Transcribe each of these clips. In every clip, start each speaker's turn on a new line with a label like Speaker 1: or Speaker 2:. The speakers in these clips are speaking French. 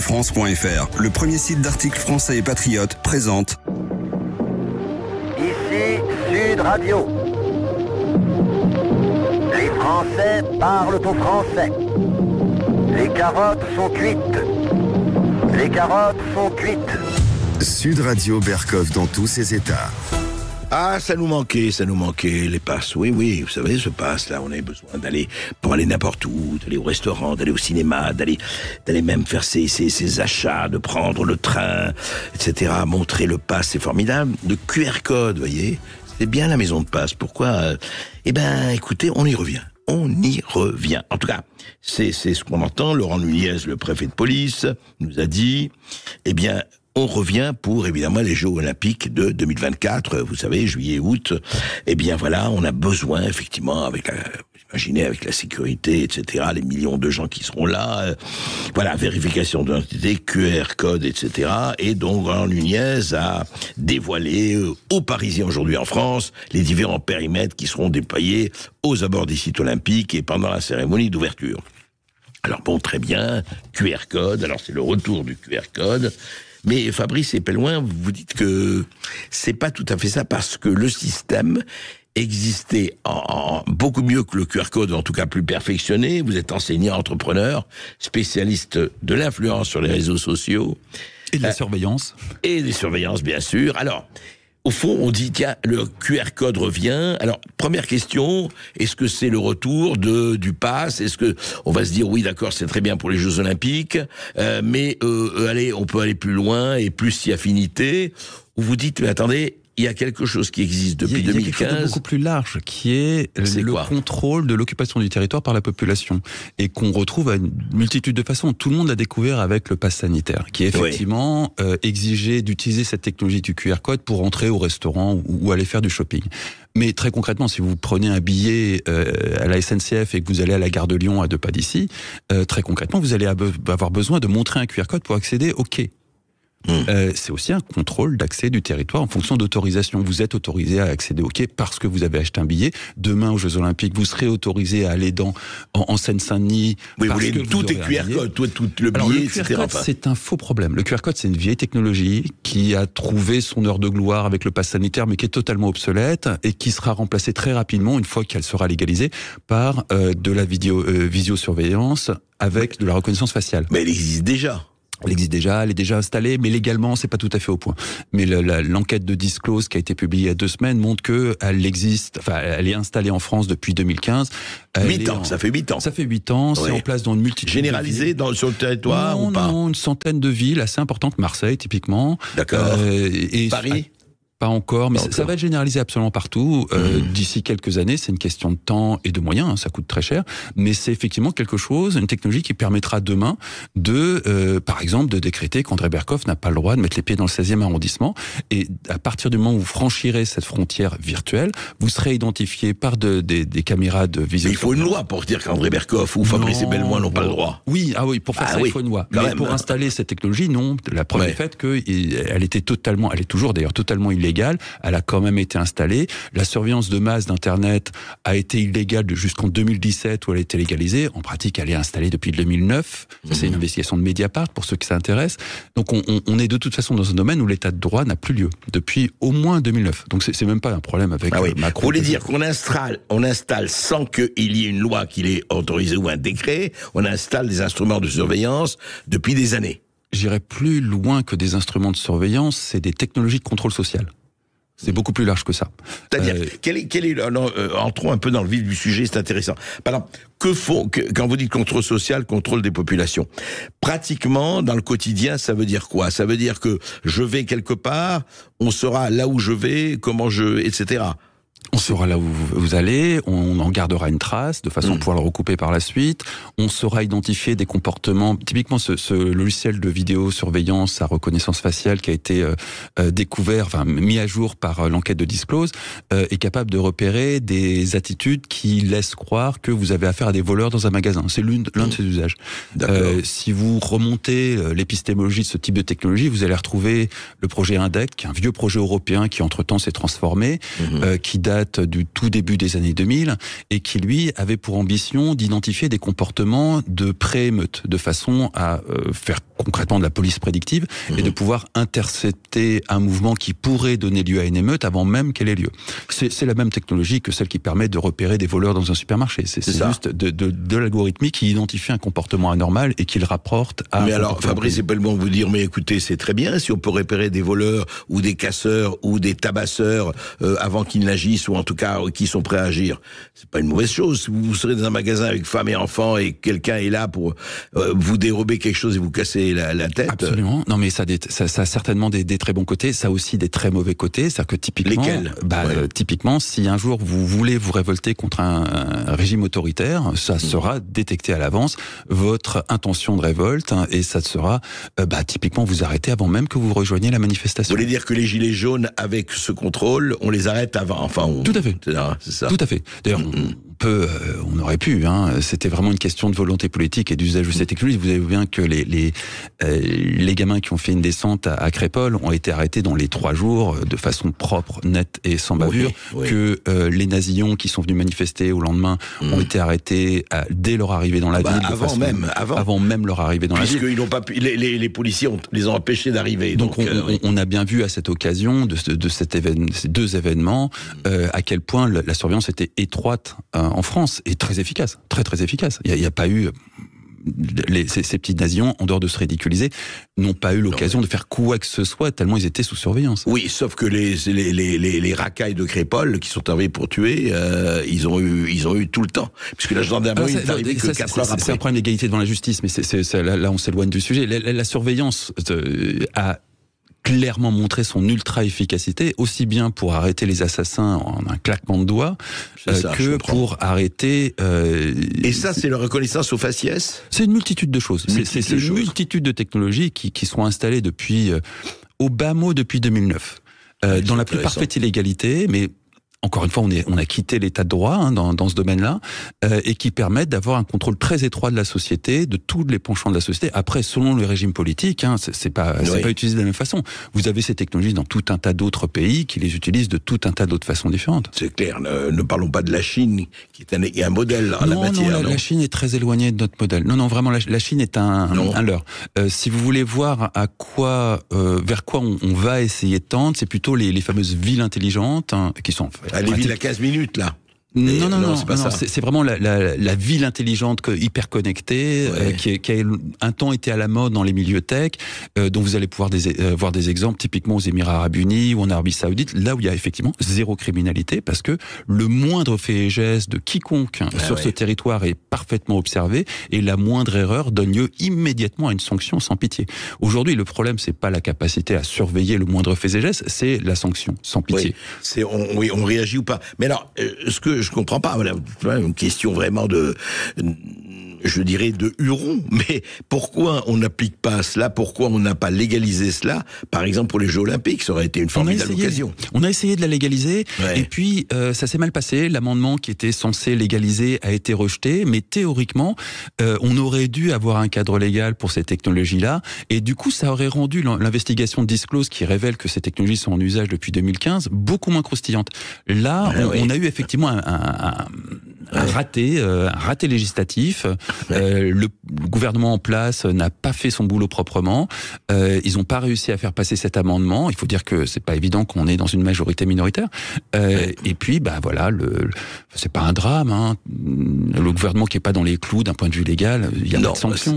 Speaker 1: France.fr, le premier site d'articles français et patriotes, présente. Ici Sud Radio. Les Français parlent aux Français. Les carottes sont cuites. Les carottes sont cuites.
Speaker 2: Sud Radio Berkov dans
Speaker 1: tous ses états. Ah, ça nous manquait, ça nous manquait, les passes. Oui, oui, vous savez, ce passe-là, on avait besoin d'aller pour aller n'importe où, d'aller au restaurant, d'aller au cinéma, d'aller d'aller même faire ses, ses, achats, de prendre le train, etc. Montrer le passe, c'est formidable. Le QR code, voyez, c'est bien la maison de passe. Pourquoi Eh ben, écoutez, on y revient on y revient. En tout cas, c'est ce qu'on entend. Laurent Nunez, le préfet de police, nous a dit, eh bien, on revient pour évidemment les Jeux Olympiques de 2024. Euh, vous savez, juillet, août. Eh bien voilà, on a besoin effectivement avec la, imaginez avec la sécurité, etc. Les millions de gens qui seront là. Euh, voilà, vérification d'identité, QR code, etc. Et donc Roland Nunez a dévoilé euh, aux Parisiens aujourd'hui en France les différents périmètres qui seront déployés aux abords des sites olympiques et pendant la cérémonie d'ouverture. Alors bon, très bien, QR code. Alors c'est le retour du QR code. Mais Fabrice loin vous dites que c'est pas tout à fait ça parce que le système existait en, beaucoup mieux que le QR code, en tout cas plus perfectionné. Vous êtes enseignant, entrepreneur, spécialiste de l'influence sur les réseaux sociaux. Et de la euh, surveillance. Et des surveillances, bien sûr. Alors, au fond, on dit, tiens, le QR code revient. Alors, première question, est-ce que c'est le retour de, du pass Est-ce que on va se dire, oui, d'accord, c'est très bien pour les Jeux Olympiques, euh, mais euh, euh, allez, on peut aller plus loin et plus si affinité Ou vous dites, mais attendez, il y a quelque chose qui existe depuis 2015.
Speaker 2: beaucoup plus large, qui est, le contrôle de l'occupation du territoire par la population, et qu'on retrouve à une multitude de façons. Tout le monde l'a découvert avec le pass sanitaire, qui est effectivement euh, exigé d'utiliser cette technologie du QR code pour entrer au restaurant ou, aller faire du shopping. Mais très concrètement, si vous prenez un billet euh, à la SNCF et que vous allez à la gare de Lyon à deux pas d'ici, euh, très concrètement, vous allez avoir besoin de montrer un QR code pour accéder au quai. Hmm. Euh, c'est aussi un contrôle d'accès du territoire en fonction d'autorisation. Vous êtes autorisé à accéder au quai parce que vous avez acheté un billet. Demain, aux Jeux Olympiques, vous serez autorisé à aller dans, en, Seine-Saint-Denis. tout est QR
Speaker 1: code, tout, le billet, C'est
Speaker 2: un faux problème. Le QR code, c'est une vieille technologie qui a trouvé son heure de gloire avec le pass sanitaire, mais qui est totalement obsolète et qui sera remplacée très rapidement, une fois qu'elle sera légalisée, par euh, de la vidéo, euh, visiosurveillance avec de la reconnaissance faciale. Mais elle existe déjà. Elle existe déjà, elle est déjà installée, mais légalement, c'est pas tout à fait au point. Mais l'enquête de Disclose qui a été publiée il y a deux semaines montre que elle existe, enfin, elle est installée en France depuis 2015. Huit ans, ça fait huit ans. Ça fait huit ans, c'est en place dans une multitude. Généralisée dans, sur le territoire non, ou pas Non, une centaine de villes assez importantes, Marseille typiquement. D'accord. Euh, Paris pas encore, mais ça, va être généralisé absolument partout. Euh, mmh. D'ici quelques années, c'est une question de temps et de moyens, hein, ça coûte très cher, mais c'est effectivement quelque chose, une technologie qui permettra demain de, euh, par exemple, de décréter qu'André Berkoff n'a pas le droit de mettre les pieds dans le 16e arrondissement, et à partir du moment où vous franchirez cette frontière virtuelle, vous serez identifié par des, caméras de visée. Il faut une loi pour dire qu'André Berkoff ou Fabrice et n'ont pas le droit. Oui, ah oui, pour faire ah ça, il faut une loi. Mais pour installer cette technologie, non. La première, ouais. est elle qu'elle était totalement, elle est toujours d'ailleurs totalement illégale elle a quand même été installée. La surveillance de masse d'Internet a été illégale jusqu'en 2017 où elle a été légalisée. En pratique, elle est installée depuis 2009. C'est une mhm. investigation de Mediapart pour ceux qui s'intéressent. Donc on, est de toute façon dans un domaine où l'état de droit n'a plus lieu depuis au moins 2009. Donc c'est même pas un problème avec ah euh, Macron. Vous voulez dire
Speaker 1: qu'on installe, on installe sans qu'il y ait une loi qui l'ait autorisée ou un décret, on installe des instruments de surveillance
Speaker 2: depuis des années j'irai plus loin que des instruments de surveillance, c'est des technologies de contrôle social. C'est hmm. beaucoup plus large que ça. C'est-à-dire, euh,
Speaker 1: quel est, quel euh, euh, entrons un peu dans le vif du sujet, c'est intéressant. Par que que, quand vous dites contrôle social, contrôle des populations, pratiquement, dans le quotidien, ça veut dire quoi Ça veut dire que je vais quelque part, on saura
Speaker 2: là où je vais, comment je, etc on saura là où vous allez, on en gardera une trace de façon à mm. pouvoir le recouper par la suite. On saura identifier des comportements. Typiquement, ce, logiciel de vidéosurveillance à reconnaissance faciale qui a été euh, euh, découvert, mis à jour par euh, l'enquête de Disclose, est capable de repérer des attitudes qui laissent croire que vous avez affaire à des voleurs dans un magasin. C'est l'un de ses usages. si vous remontez l'épistémologie de ce type de technologie, vous allez retrouver le projet INDEC, un vieux projet européen qui entre-temps s'est transformé, mm-hmm. qui date du tout début des années 2000 et qui, lui, avait pour ambition d'identifier des comportements de pré-émeute, de façon à euh, faire concrètement de la police prédictive et de mhm. pouvoir intercepter un mouvement qui pourrait donner lieu à une émeute avant même qu'elle ait lieu. C'est la même technologie que celle qui permet de repérer des voleurs dans un supermarché. C'est juste de, de, qui identifie un comportement anormal et qui le rapporte à... Mais alors Fabrice, c'est
Speaker 1: pas le vous dire, mais écoutez, c'est très bien si on peut repérer des voleurs ou des casseurs ou des tabasseurs euh, avant qu'ils n'agissent ou en tout cas euh, qui sont prêts à agir. C'est pas une mauvaise
Speaker 2: chose. vous serez dans un magasin avec femme et enfants et quelqu'un est là pour euh, vous dérober quelque chose et vous casser la, tête. Absolument. Non, mais ça, ça, a certainement des, très bons côtés, ça a aussi des très mauvais côtés. C'est-à-dire que typiquement, Lesquels bah, euh, typiquement, si un jour vous voulez vous révolter contre un, régime autoritaire, ça mm. sera détecté à l'avance votre intention de révolte hein, et ça sera euh, bah, typiquement vous arrêter avant même que vous rejoigniez la manifestation. Vous voulez dire que les
Speaker 1: gilets jaunes, avec
Speaker 2: ce contrôle, on les arrête avant, enfin. Tout à fait. Hein, Tout à fait. D'ailleurs. Mm, mm. Euh, on aurait pu, hein, c'était vraiment une question de volonté politique et d'usage de cette technologies. Mm. Vous vu bien que les, les, euh, les gamins qui ont fait une descente à, Crépol Crépole ont été arrêtés dans les trois jours euh, de façon propre, nette et sans bavure, que les nazillons qui sont venus manifester au lendemain mm. ont été arrêtés dès leur arrivée dans la ah bah, ville. avant même, avant. même leur arrivée dans la ville. Ils
Speaker 1: n'ont pas pu, les, les, policiers les ont empêchés d'arriver.
Speaker 2: Donc, on, a bien vu à cette occasion de, de, cet événement ces deux événements mm. à quel point la, surveillance était étroite hein, en France est très efficace, très très efficace. Il n'y a, pas eu ces, ces, petits nazis, en dehors de se ridiculiser, n'ont pas eu l'occasion de faire quoi que ce soit, tellement ils étaient sous surveillance. Oui, sauf que les,
Speaker 1: les, racailles de Crépol qui sont arrivés pour tuer, euh, ils, ont eu, ils ont eu tout le temps. Puisque la gendarmerie n'est arrivée que 4 heures après. C'est un
Speaker 2: problème d'égalité devant la justice, mais là, là, on s'éloigne du sujet. La, surveillance euh, a clairement montré son ultra-efficacité, aussi bien pour arrêter les assassins en un claquement de doigts euh, que pour arrêter... Euh, Et ça, c'est le reconnaissance au faciès C'est une multitude de choses. C'est une multitude de technologies qui, sont installées depuis, euh, au bas mot, depuis 2009. dans la plus parfaite illégalité, mais encore une fois, on, est, on a quitté l'état de droit hein, dans, dans, ce domaine-là, euh, et qui permettent d'avoir un contrôle très étroit de la société, de tous les penchants de la société. Après, selon le régime politique, hein, c'est pas, pas utilisé de la même façon. Vous avez ces technologies dans tout un tas d'autres pays qui les utilisent de tout un tas d'autres façons différentes. C'est
Speaker 1: clair. Ne, ne, parlons pas de la Chine, qui est un, un
Speaker 2: modèle en la matière. Non, la, Chine est très éloignée de notre modèle. Non, non, vraiment, la, Chine est un, un leurre. Euh, si vous voulez voir à quoi, euh, vers quoi on, on va essayer de tendre, c'est plutôt les, les, fameuses villes intelligentes hein, qui sont. En fait, elle est ah, à
Speaker 1: 15 minutes, là. Non, non, non, c'est
Speaker 2: vraiment la, la, la, ville intelligente hyper connectée euh, qui, a un temps été à la mode dans les milieux tech, euh, dont vous allez pouvoir des, euh, voir des exemples typiquement aux Émirats Arabes Unis ou en Arabie Saoudite, là où il y a effectivement zéro criminalité, parce que le moindre fait et geste de quiconque ah sur ce territoire est parfaitement observé et la moindre erreur donne lieu immédiatement à une sanction sans pitié. Aujourd'hui, le problème c'est pas la capacité à surveiller le moindre fait et geste, c'est la sanction sans pitié. on, oui, on réagit ou pas. Mais alors, ce que je comprends pas. Voilà, une
Speaker 1: question vraiment de je dirais, de Huron. Mais pourquoi on n'applique pas cela Pourquoi on n'a pas légalisé cela Par exemple, pour les Jeux Olympiques, ça aurait été une formidable occasion.
Speaker 2: On a essayé de la légaliser, et puis euh, ça s'est mal passé. L'amendement qui était censé légaliser a été rejeté, mais théoriquement, euh, on aurait dû avoir un cadre légal pour ces technologies-là, et du coup, ça aurait rendu l'investigation de Disclose, qui révèle que ces technologies sont en usage depuis 2015, beaucoup moins croustillante. Là, ah on, a eu effectivement un, raté, euh, un raté législatif. Euh, le, gouvernement en place n'a pas fait son boulot proprement. Euh, ils n'ont pas réussi à faire passer cet amendement. Il faut dire que c'est pas évident qu'on est dans une majorité minoritaire. Euh, et puis, bah voilà, le, c'est pas un drame. Hein. Le gouvernement qui est pas dans les clous d'un point de vue légal, il y a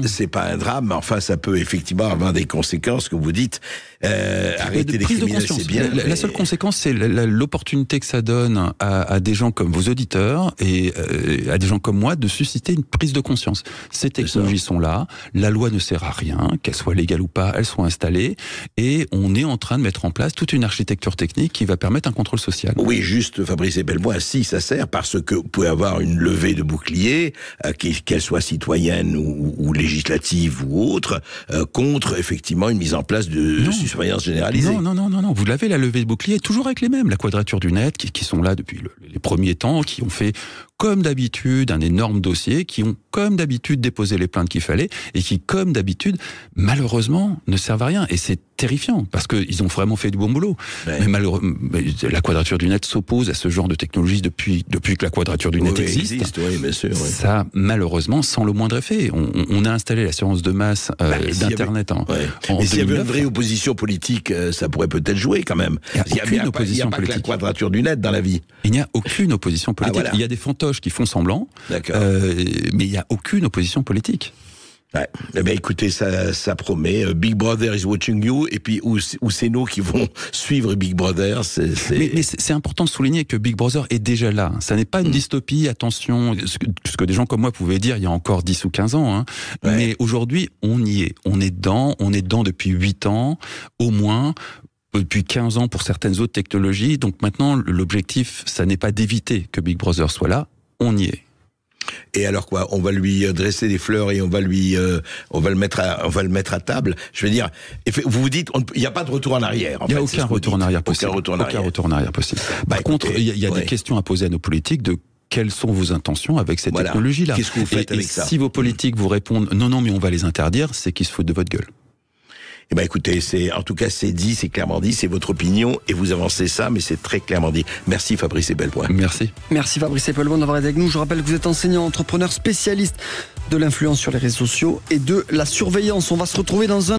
Speaker 2: C'est pas un drame, enfin, ça
Speaker 1: peut effectivement avoir des conséquences que vous dites. Euh, bah, arrêter les criminels, c'est bien. La, seule
Speaker 2: conséquence, c'est l'opportunité que ça donne à, à, des gens comme vos auditeurs et euh, à des gens comme moi de susciter une prise de conscience ces technologies sont là, la loi ne sert à rien, qu'elle soit légale ou pas, elles sont installées, et on est en train de mettre en place toute une architecture technique qui va permettre un contrôle social. Oui, juste Fabrice Belmois, si ça sert, parce que vous pouvez avoir une levée
Speaker 1: de bouclier, euh, qu'elle soit citoyenne ou, législative ou autre,
Speaker 2: euh, contre effectivement une mise en place de surveillance généralisée. Non, non, non, non, vous l'avez la levée de bouclier, toujours avec les mêmes, la quadrature du net, qui, sont là depuis les premiers temps, qui ont fait comme d'habitude, un énorme dossier, qui ont, comme d'habitude, déposé les plaintes qu'il fallait et qui, comme d'habitude, malheureusement, ne servent à rien. Et c'est terrifiant parce qu'ils ont vraiment fait du bon boulot. Mais malheureusement, la quadrature du net s'oppose à ce genre de technologie depuis depuis que la quadrature du net existe. Ça, malheureusement, sans le moindre effet. On, a installé l'assurance de masse euh, bah, d'internet. en Mais s'il y avait une vraie
Speaker 1: opposition politique, euh, ça pourrait peut-être jouer quand même. Il n'y a, opposition pas politique.
Speaker 2: la quadrature du net dans la vie. Il n'y a aucune opposition ah, politique. Il y a des fantoches qui font semblant, euh, mais il n'y a aucune opposition politique. Ouais. Eh ben, écoutez, ça, ça promet. Euh, Big Brother is watching you, et puis où, où c'est nous qui vont suivre Big Brother. C'est, Mais, c'est, important de souligner que Big Brother est déjà là. Ça n'est pas une mm. dystopie, attention, ce que, des gens comme moi pouvaient dire il y a encore 10 ou 15 ans. Hein. Mais aujourd'hui, on y est. On est dedans, on est dedans depuis 8 ans, au moins depuis 15 ans pour certaines autres technologies. Donc maintenant, l'objectif, ça n'est pas d'éviter que Big Brother soit là, on y est. Et alors quoi On va lui euh, dresser des fleurs et on va lui, euh, on va le mettre, à, on va le mettre
Speaker 1: à table. Je veux dire, vous vous dites, il n'y a pas de retour en arrière. Il n'y a aucun, retour en, arrière possible. Aucun retour en
Speaker 2: arrière, possible. Par contre, il y a, des questions à poser à nos politiques de quelles sont vos intentions avec cette technologie-là Qu'est-ce que vous faites et, avec Si vos politiques vous répondent non, non, mais on va les interdire, c'est qu'ils se foutent de votre
Speaker 1: gueule. Eh ben écoutez, c'est en tout cas c'est dit, c'est clairement dit, c'est votre opinion et vous avancez ça, mais c'est très clairement dit. Merci Fabrice Epelboin. Merci.
Speaker 2: Merci Fabrice Epelboin d'avoir été avec nous. Je rappelle que vous êtes enseignant, entrepreneur, spécialiste de l'influence sur les réseaux sociaux et de la surveillance. On va se
Speaker 1: retrouver dans un